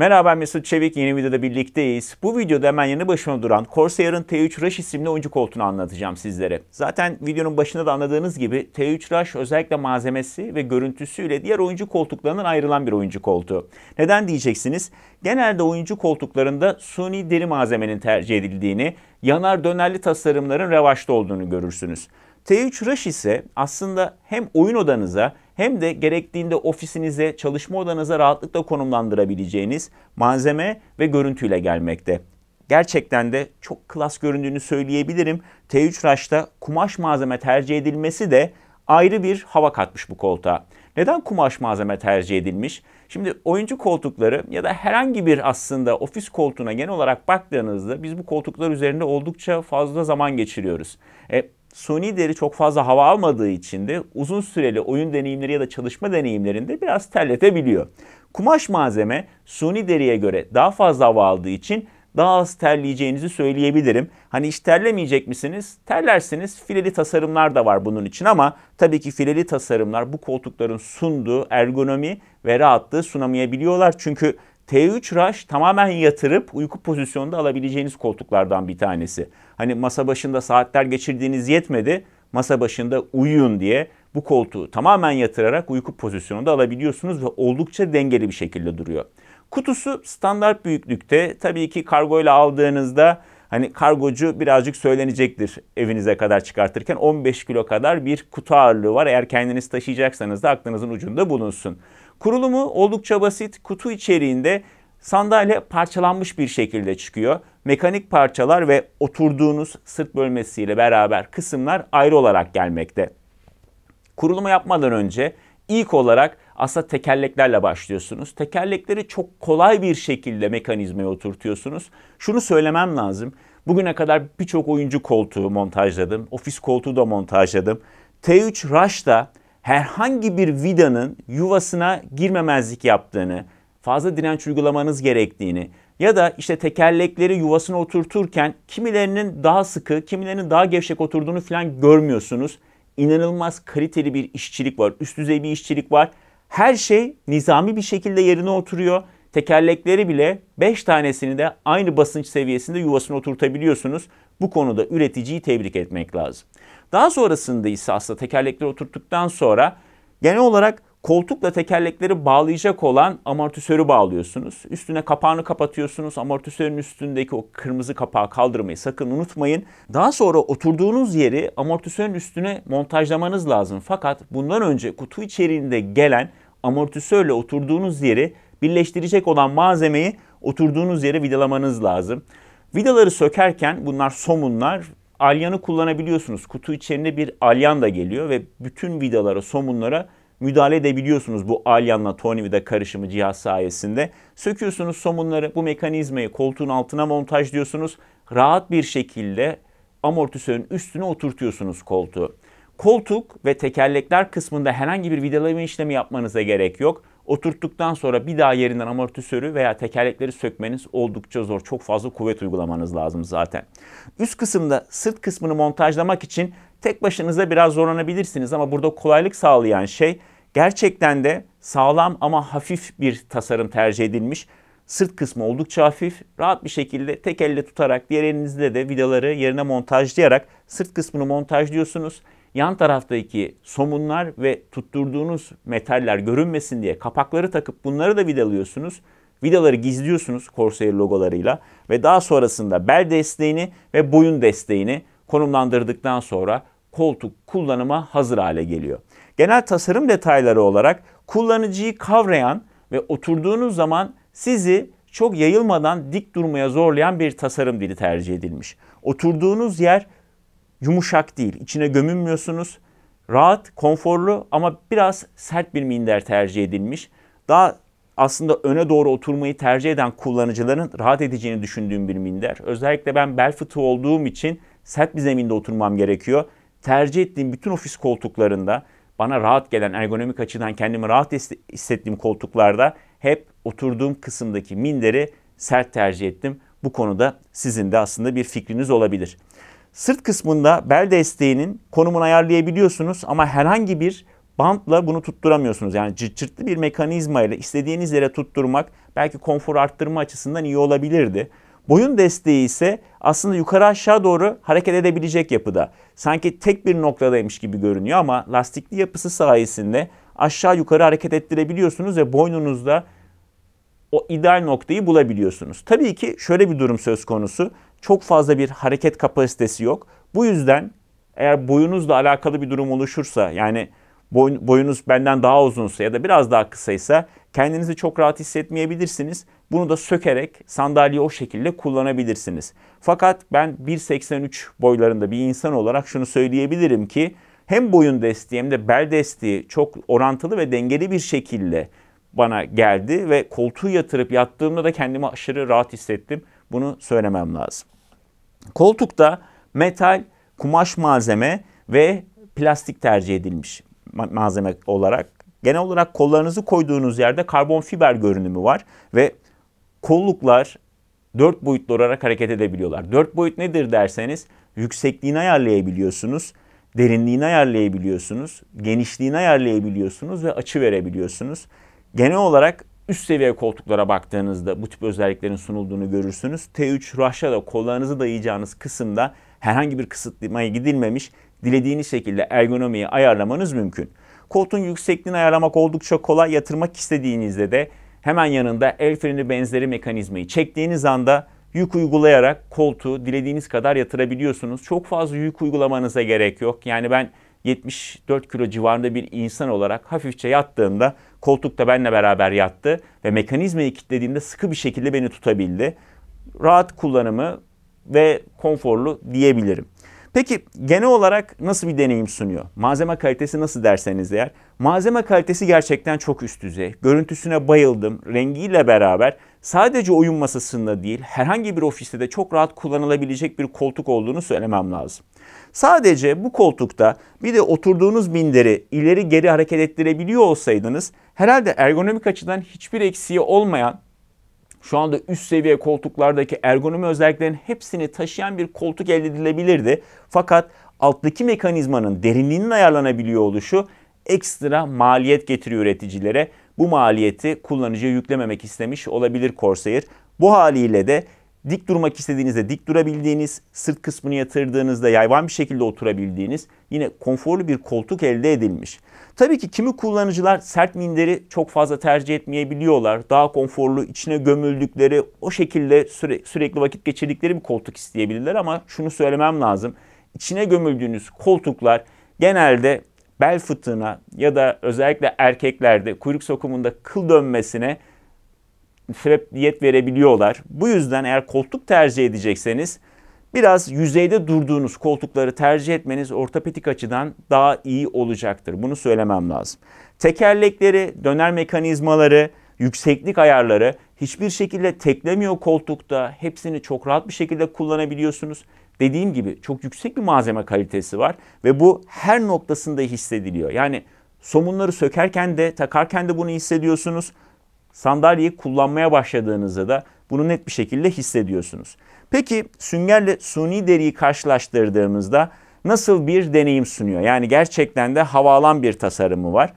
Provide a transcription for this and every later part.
Merhaba Mesut Çevik, yeni videoda birlikteyiz. Bu videoda hemen yanı başıma duran Corsair'ın T3 Rush isimli oyuncu koltuğunu anlatacağım sizlere. Zaten videonun başında da anladığınız gibi T3 Rush özellikle malzemesi ve görüntüsüyle diğer oyuncu koltuklarından ayrılan bir oyuncu koltuğu. Neden diyeceksiniz? Genelde oyuncu koltuklarında suni deri malzemenin tercih edildiğini, yanar dönerli tasarımların revaçta olduğunu görürsünüz. T3 Rush ise aslında hem oyun odanıza hem de gerektiğinde ofisinize, çalışma odanıza rahatlıkla konumlandırabileceğiniz malzeme ve görüntüyle gelmekte. Gerçekten de çok klas göründüğünü söyleyebilirim. T3 raşta kumaş malzeme tercih edilmesi de ayrı bir hava katmış bu koltuğa. Neden kumaş malzeme tercih edilmiş? Şimdi oyuncu koltukları ya da herhangi bir aslında ofis koltuğuna genel olarak baktığınızda biz bu koltuklar üzerinde oldukça fazla zaman geçiriyoruz. E, suni deri çok fazla hava almadığı için de uzun süreli oyun deneyimleri ya da çalışma deneyimlerinde biraz terletebiliyor. Kumaş malzeme suni deriye göre daha fazla hava aldığı için daha az terleyeceğinizi söyleyebilirim. Hani hiç terlemeyecek misiniz? Terlersiniz. Fileli tasarımlar da var bunun için ama tabii ki fileli tasarımlar bu koltukların sunduğu ergonomi ve rahatlığı sunamayabiliyorlar. Çünkü T3 Rush tamamen yatırıp uyku pozisyonunda alabileceğiniz koltuklardan bir tanesi. Hani masa başında saatler geçirdiğiniz yetmedi. Masa başında uyuyun diye bu koltuğu tamamen yatırarak uyku pozisyonunda alabiliyorsunuz ve oldukça dengeli bir şekilde duruyor. Kutusu standart büyüklükte. Tabii ki kargo ile aldığınızda hani kargocu birazcık söylenecektir evinize kadar çıkartırken 15 kilo kadar bir kutu ağırlığı var. Eğer kendiniz taşıyacaksanız da aklınızın ucunda bulunsun. Kurulumu oldukça basit, kutu içeriğinde sandalye parçalanmış bir şekilde çıkıyor. Mekanik parçalar ve oturduğunuz sırt bölmesiyle beraber kısımlar ayrı olarak gelmekte. Kurulumu yapmadan önce ilk olarak aslında tekerleklerle başlıyorsunuz. Tekerlekleri çok kolay bir şekilde mekanizmaya oturtuyorsunuz. Şunu söylemem lazım. Bugüne kadar birçok oyuncu koltuğu montajladım. Ofis koltuğu da montajladım. T3 Rush da herhangi bir vidanın yuvasına girmemezlik yaptığını, fazla direnç uygulamanız gerektiğini ya da işte tekerlekleri yuvasına oturturken kimilerinin daha sıkı, kimilerinin daha gevşek oturduğunu falan görmüyorsunuz. İnanılmaz kaliteli bir işçilik var, üst düzey bir işçilik var. Her şey nizami bir şekilde yerine oturuyor. Tekerlekleri bile 5 tanesini de aynı basınç seviyesinde yuvasına oturtabiliyorsunuz. Bu konuda üreticiyi tebrik etmek lazım. Daha sonrasında ise aslında tekerlekleri oturttuktan sonra genel olarak koltukla tekerlekleri bağlayacak olan amortisörü bağlıyorsunuz. Üstüne kapağını kapatıyorsunuz. Amortisörün üstündeki o kırmızı kapağı kaldırmayı sakın unutmayın. Daha sonra oturduğunuz yeri amortisörün üstüne montajlamanız lazım. Fakat bundan önce kutu içeriğinde gelen amortisörle oturduğunuz yeri birleştirecek olan malzemeyi oturduğunuz yere vidalamanız lazım. Vidaları sökerken bunlar somunlar alyanı kullanabiliyorsunuz. Kutu içerisinde bir alyan da geliyor ve bütün vidalara, somunlara müdahale edebiliyorsunuz bu alyanla vida karışımı cihaz sayesinde. Söküyorsunuz somunları, bu mekanizmayı koltuğun altına montajlıyorsunuz. Rahat bir şekilde amortisörün üstüne oturtuyorsunuz koltuğu. Koltuk ve tekerlekler kısmında herhangi bir vidalama işlemi yapmanıza gerek yok. Oturttuktan sonra bir daha yerinden amortisörü veya tekerlekleri sökmeniz oldukça zor. Çok fazla kuvvet uygulamanız lazım zaten. Üst kısımda sırt kısmını montajlamak için tek başınıza biraz zorlanabilirsiniz ama burada kolaylık sağlayan şey gerçekten de sağlam ama hafif bir tasarım tercih edilmiş. Sırt kısmı oldukça hafif. Rahat bir şekilde tek elle tutarak diğer elinizle de vidaları yerine montajlayarak sırt kısmını montajlıyorsunuz yan taraftaki somunlar ve tutturduğunuz metaller görünmesin diye kapakları takıp bunları da vidalıyorsunuz. Vidaları gizliyorsunuz Corsair logolarıyla ve daha sonrasında bel desteğini ve boyun desteğini konumlandırdıktan sonra koltuk kullanıma hazır hale geliyor. Genel tasarım detayları olarak kullanıcıyı kavrayan ve oturduğunuz zaman sizi çok yayılmadan dik durmaya zorlayan bir tasarım dili tercih edilmiş. Oturduğunuz yer yumuşak değil. İçine gömülmüyorsunuz. Rahat, konforlu ama biraz sert bir minder tercih edilmiş. Daha aslında öne doğru oturmayı tercih eden kullanıcıların rahat edeceğini düşündüğüm bir minder. Özellikle ben bel fıtığı olduğum için sert bir zeminde oturmam gerekiyor. Tercih ettiğim bütün ofis koltuklarında bana rahat gelen ergonomik açıdan kendimi rahat hissettiğim koltuklarda hep oturduğum kısımdaki minderi sert tercih ettim. Bu konuda sizin de aslında bir fikriniz olabilir. Sırt kısmında bel desteğinin konumunu ayarlayabiliyorsunuz ama herhangi bir bantla bunu tutturamıyorsunuz. Yani cırtçırtlı bir mekanizma ile istediğiniz yere tutturmak belki konfor arttırma açısından iyi olabilirdi. Boyun desteği ise aslında yukarı aşağı doğru hareket edebilecek yapıda. Sanki tek bir noktadaymış gibi görünüyor ama lastikli yapısı sayesinde aşağı yukarı hareket ettirebiliyorsunuz ve boynunuzda o ideal noktayı bulabiliyorsunuz. Tabii ki şöyle bir durum söz konusu. Çok fazla bir hareket kapasitesi yok. Bu yüzden eğer boyunuzla alakalı bir durum oluşursa yani boy, boyunuz benden daha uzunsa ya da biraz daha kısaysa kendinizi çok rahat hissetmeyebilirsiniz. Bunu da sökerek sandalyeyi o şekilde kullanabilirsiniz. Fakat ben 1.83 boylarında bir insan olarak şunu söyleyebilirim ki hem boyun desteği hem de bel desteği çok orantılı ve dengeli bir şekilde bana geldi ve koltuğu yatırıp yattığımda da kendimi aşırı rahat hissettim. Bunu söylemem lazım. Koltukta metal, kumaş malzeme ve plastik tercih edilmiş malzeme olarak. Genel olarak kollarınızı koyduğunuz yerde karbon fiber görünümü var ve kolluklar dört boyutlu olarak hareket edebiliyorlar. Dört boyut nedir derseniz yüksekliğini ayarlayabiliyorsunuz, derinliğini ayarlayabiliyorsunuz, genişliğini ayarlayabiliyorsunuz ve açı verebiliyorsunuz. Genel olarak üst seviye koltuklara baktığınızda bu tip özelliklerin sunulduğunu görürsünüz. T3 Rush'a da kollarınızı dayayacağınız kısımda herhangi bir kısıtlamaya gidilmemiş dilediğiniz şekilde ergonomiyi ayarlamanız mümkün. Koltuğun yüksekliğini ayarlamak oldukça kolay yatırmak istediğinizde de hemen yanında el freni benzeri mekanizmayı çektiğiniz anda yük uygulayarak koltuğu dilediğiniz kadar yatırabiliyorsunuz. Çok fazla yük uygulamanıza gerek yok. Yani ben 74 kilo civarında bir insan olarak hafifçe yattığımda Koltukta benle beraber yattı ve mekanizmayı kilitlediğimde sıkı bir şekilde beni tutabildi. Rahat kullanımı ve konforlu diyebilirim. Peki genel olarak nasıl bir deneyim sunuyor? Malzeme kalitesi nasıl derseniz eğer. Malzeme kalitesi gerçekten çok üst düzey. Görüntüsüne bayıldım. Rengiyle beraber sadece oyun masasında değil herhangi bir ofiste de çok rahat kullanılabilecek bir koltuk olduğunu söylemem lazım. Sadece bu koltukta bir de oturduğunuz minderi ileri geri hareket ettirebiliyor olsaydınız herhalde ergonomik açıdan hiçbir eksiği olmayan şu anda üst seviye koltuklardaki ergonomi özelliklerinin hepsini taşıyan bir koltuk elde edilebilirdi. Fakat alttaki mekanizmanın derinliğinin ayarlanabiliyor oluşu ekstra maliyet getiriyor üreticilere. Bu maliyeti kullanıcıya yüklememek istemiş olabilir Corsair. Bu haliyle de dik durmak istediğinizde dik durabildiğiniz, sırt kısmını yatırdığınızda yayvan bir şekilde oturabildiğiniz yine konforlu bir koltuk elde edilmiş. Tabii ki kimi kullanıcılar sert minderi çok fazla tercih etmeyebiliyorlar. Daha konforlu, içine gömüldükleri, o şekilde süre, sürekli vakit geçirdikleri bir koltuk isteyebilirler ama şunu söylemem lazım. İçine gömüldüğünüz koltuklar genelde bel fıtığına ya da özellikle erkeklerde kuyruk sokumunda kıl dönmesine sebebiyet verebiliyorlar. Bu yüzden eğer koltuk tercih edecekseniz biraz yüzeyde durduğunuz koltukları tercih etmeniz ortopedik açıdan daha iyi olacaktır. Bunu söylemem lazım. Tekerlekleri, döner mekanizmaları, yükseklik ayarları hiçbir şekilde teklemiyor koltukta. Hepsini çok rahat bir şekilde kullanabiliyorsunuz. Dediğim gibi çok yüksek bir malzeme kalitesi var ve bu her noktasında hissediliyor. Yani somunları sökerken de takarken de bunu hissediyorsunuz sandalyeyi kullanmaya başladığınızda da bunu net bir şekilde hissediyorsunuz. Peki süngerle suni deriyi karşılaştırdığımızda nasıl bir deneyim sunuyor? Yani gerçekten de havalan bir tasarımı var.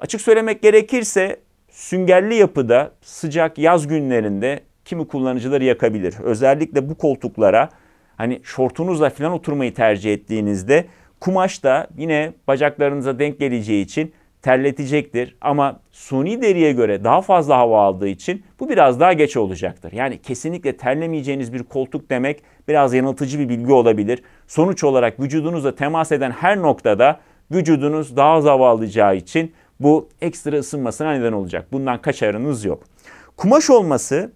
Açık söylemek gerekirse süngerli yapıda sıcak yaz günlerinde kimi kullanıcıları yakabilir. Özellikle bu koltuklara hani şortunuzla falan oturmayı tercih ettiğinizde kumaş da yine bacaklarınıza denk geleceği için terletecektir ama suni deriye göre daha fazla hava aldığı için bu biraz daha geç olacaktır. Yani kesinlikle terlemeyeceğiniz bir koltuk demek biraz yanıltıcı bir bilgi olabilir. Sonuç olarak vücudunuzla temas eden her noktada vücudunuz daha az hava alacağı için bu ekstra ısınmasına neden olacak. Bundan kaçarınız yok. Kumaş olması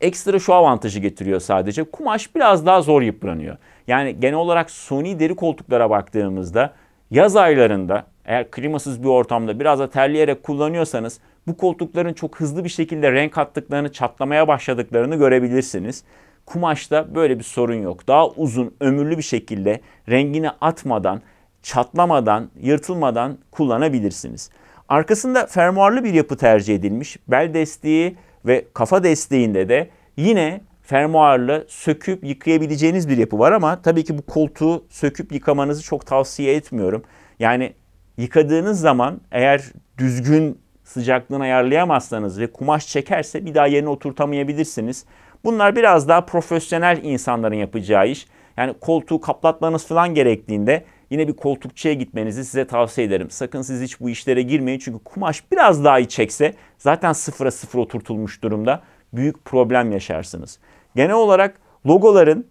ekstra şu avantajı getiriyor sadece. Kumaş biraz daha zor yıpranıyor. Yani genel olarak suni deri koltuklara baktığımızda yaz aylarında eğer klimasız bir ortamda biraz da terleyerek kullanıyorsanız bu koltukların çok hızlı bir şekilde renk attıklarını, çatlamaya başladıklarını görebilirsiniz. Kumaşta böyle bir sorun yok. Daha uzun, ömürlü bir şekilde rengini atmadan, çatlamadan, yırtılmadan kullanabilirsiniz. Arkasında fermuarlı bir yapı tercih edilmiş. Bel desteği ve kafa desteğinde de yine fermuarlı söküp yıkayabileceğiniz bir yapı var ama tabii ki bu koltuğu söküp yıkamanızı çok tavsiye etmiyorum. Yani Yıkadığınız zaman eğer düzgün sıcaklığını ayarlayamazsanız ve kumaş çekerse bir daha yerine oturtamayabilirsiniz. Bunlar biraz daha profesyonel insanların yapacağı iş. Yani koltuğu kaplatmanız falan gerektiğinde yine bir koltukçuya gitmenizi size tavsiye ederim. Sakın siz hiç bu işlere girmeyin çünkü kumaş biraz daha iyi çekse zaten sıfıra sıfır oturtulmuş durumda büyük problem yaşarsınız. Genel olarak logoların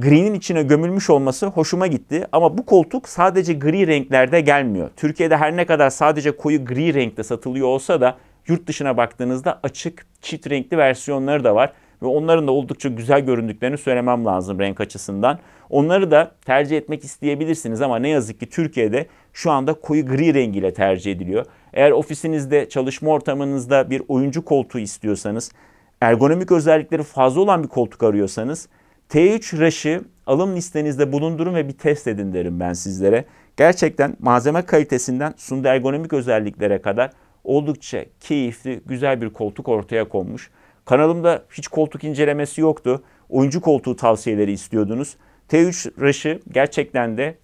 gri'nin içine gömülmüş olması hoşuma gitti. Ama bu koltuk sadece gri renklerde gelmiyor. Türkiye'de her ne kadar sadece koyu gri renkte satılıyor olsa da yurt dışına baktığınızda açık çift renkli versiyonları da var. Ve onların da oldukça güzel göründüklerini söylemem lazım renk açısından. Onları da tercih etmek isteyebilirsiniz ama ne yazık ki Türkiye'de şu anda koyu gri rengiyle tercih ediliyor. Eğer ofisinizde, çalışma ortamınızda bir oyuncu koltuğu istiyorsanız, ergonomik özellikleri fazla olan bir koltuk arıyorsanız T3 reşi alım listenizde bulundurun ve bir test edin derim ben sizlere. Gerçekten malzeme kalitesinden sunduğu ergonomik özelliklere kadar oldukça keyifli, güzel bir koltuk ortaya konmuş. Kanalımda hiç koltuk incelemesi yoktu. Oyuncu koltuğu tavsiyeleri istiyordunuz. T3 Rush'ı gerçekten de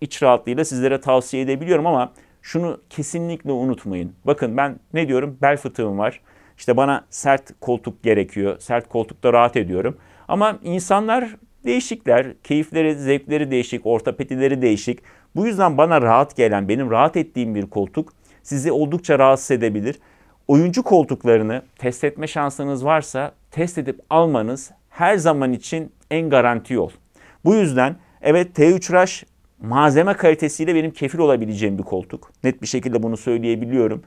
iç rahatlığıyla sizlere tavsiye edebiliyorum ama şunu kesinlikle unutmayın. Bakın ben ne diyorum? Bel fıtığım var. İşte bana sert koltuk gerekiyor. Sert koltukta rahat ediyorum. Ama insanlar değişikler, keyifleri, zevkleri değişik, orta petileri değişik. Bu yüzden bana rahat gelen, benim rahat ettiğim bir koltuk sizi oldukça rahatsız edebilir. Oyuncu koltuklarını test etme şansınız varsa test edip almanız her zaman için en garanti yol. Bu yüzden evet t 3 Rush malzeme kalitesiyle benim kefil olabileceğim bir koltuk. Net bir şekilde bunu söyleyebiliyorum.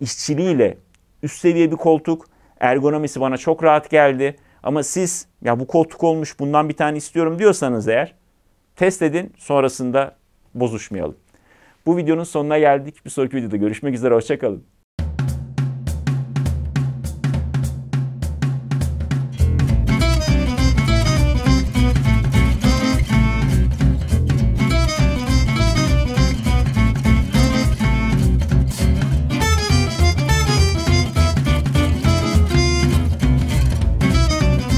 İşçiliğiyle üst seviye bir koltuk. Ergonomisi bana çok rahat geldi. Ama siz ya bu koltuk olmuş bundan bir tane istiyorum diyorsanız eğer test edin sonrasında bozuşmayalım. Bu videonun sonuna geldik. Bir sonraki videoda görüşmek üzere. Hoşçakalın.